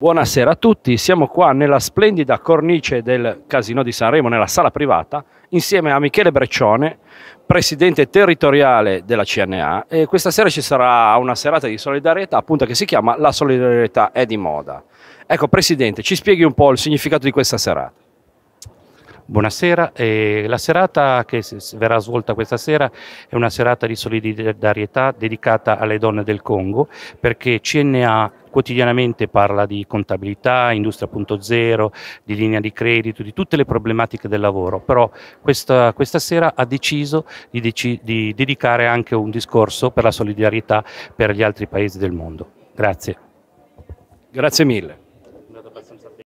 Buonasera a tutti, siamo qua nella splendida cornice del Casino di Sanremo, nella sala privata, insieme a Michele Breccione, presidente territoriale della CNA. E questa sera ci sarà una serata di solidarietà, appunto, che si chiama La solidarietà è di moda. Ecco, presidente, ci spieghi un po' il significato di questa serata. Buonasera, eh, la serata che verrà svolta questa sera è una serata di solidarietà dedicata alle donne del Congo perché CNA quotidianamente parla di contabilità, industria 0.0, di linea di credito, di tutte le problematiche del lavoro, però questa, questa sera ha deciso di, deci- di dedicare anche un discorso per la solidarietà per gli altri paesi del mondo. Grazie. Grazie mille.